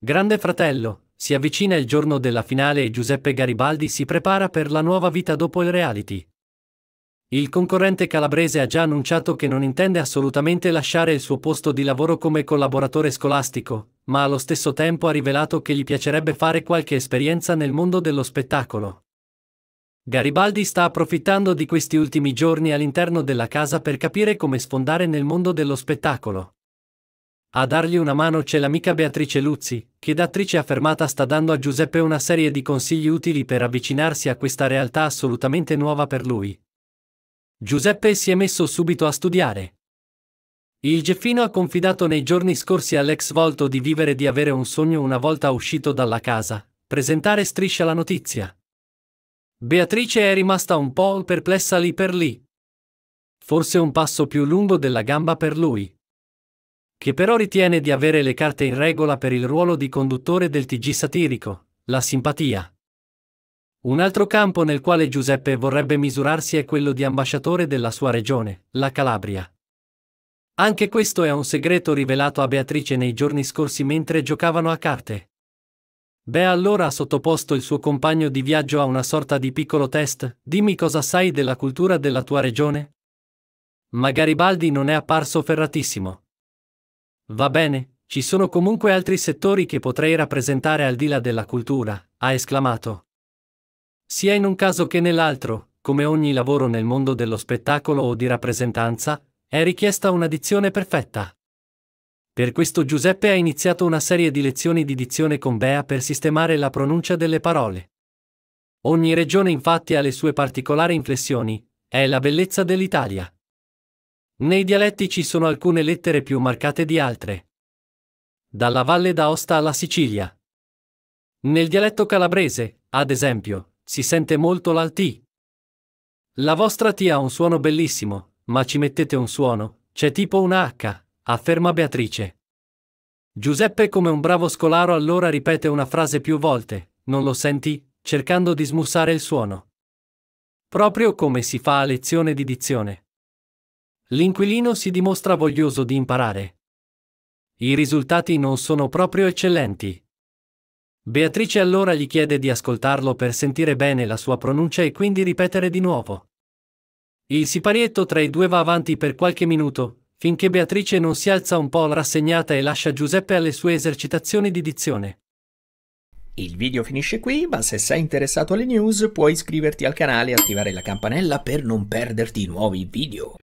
Grande fratello, si avvicina il giorno della finale e Giuseppe Garibaldi si prepara per la nuova vita dopo il reality. Il concorrente calabrese ha già annunciato che non intende assolutamente lasciare il suo posto di lavoro come collaboratore scolastico, ma allo stesso tempo ha rivelato che gli piacerebbe fare qualche esperienza nel mondo dello spettacolo. Garibaldi sta approfittando di questi ultimi giorni all'interno della casa per capire come sfondare nel mondo dello spettacolo. A dargli una mano c'è l'amica Beatrice Luzzi, che da attrice affermata sta dando a Giuseppe una serie di consigli utili per avvicinarsi a questa realtà assolutamente nuova per lui. Giuseppe si è messo subito a studiare. Il Geffino ha confidato nei giorni scorsi all'ex volto di vivere di avere un sogno una volta uscito dalla casa, presentare striscia la notizia. Beatrice è rimasta un po' perplessa lì per lì. Forse un passo più lungo della gamba per lui che però ritiene di avere le carte in regola per il ruolo di conduttore del TG satirico, la simpatia. Un altro campo nel quale Giuseppe vorrebbe misurarsi è quello di ambasciatore della sua regione, la Calabria. Anche questo è un segreto rivelato a Beatrice nei giorni scorsi mentre giocavano a carte. Bea allora ha sottoposto il suo compagno di viaggio a una sorta di piccolo test, dimmi cosa sai della cultura della tua regione? Ma Garibaldi non è apparso ferratissimo. Va bene, ci sono comunque altri settori che potrei rappresentare al di là della cultura, ha esclamato. Sia in un caso che nell'altro, come ogni lavoro nel mondo dello spettacolo o di rappresentanza, è richiesta una dizione perfetta. Per questo Giuseppe ha iniziato una serie di lezioni di dizione con Bea per sistemare la pronuncia delle parole. Ogni regione infatti ha le sue particolari inflessioni, è la bellezza dell'Italia. Nei dialetti ci sono alcune lettere più marcate di altre. Dalla Valle d'Aosta alla Sicilia. Nel dialetto calabrese, ad esempio, si sente molto la T. La vostra T ha un suono bellissimo, ma ci mettete un suono, c'è tipo una H, afferma Beatrice. Giuseppe come un bravo scolaro allora ripete una frase più volte, non lo senti, cercando di smussare il suono. Proprio come si fa a lezione di dizione. L'inquilino si dimostra voglioso di imparare. I risultati non sono proprio eccellenti. Beatrice allora gli chiede di ascoltarlo per sentire bene la sua pronuncia e quindi ripetere di nuovo. Il siparietto tra i due va avanti per qualche minuto, finché Beatrice non si alza un po' rassegnata e lascia Giuseppe alle sue esercitazioni di dizione. Il video finisce qui, ma se sei interessato alle news puoi iscriverti al canale e attivare la campanella per non perderti i nuovi video.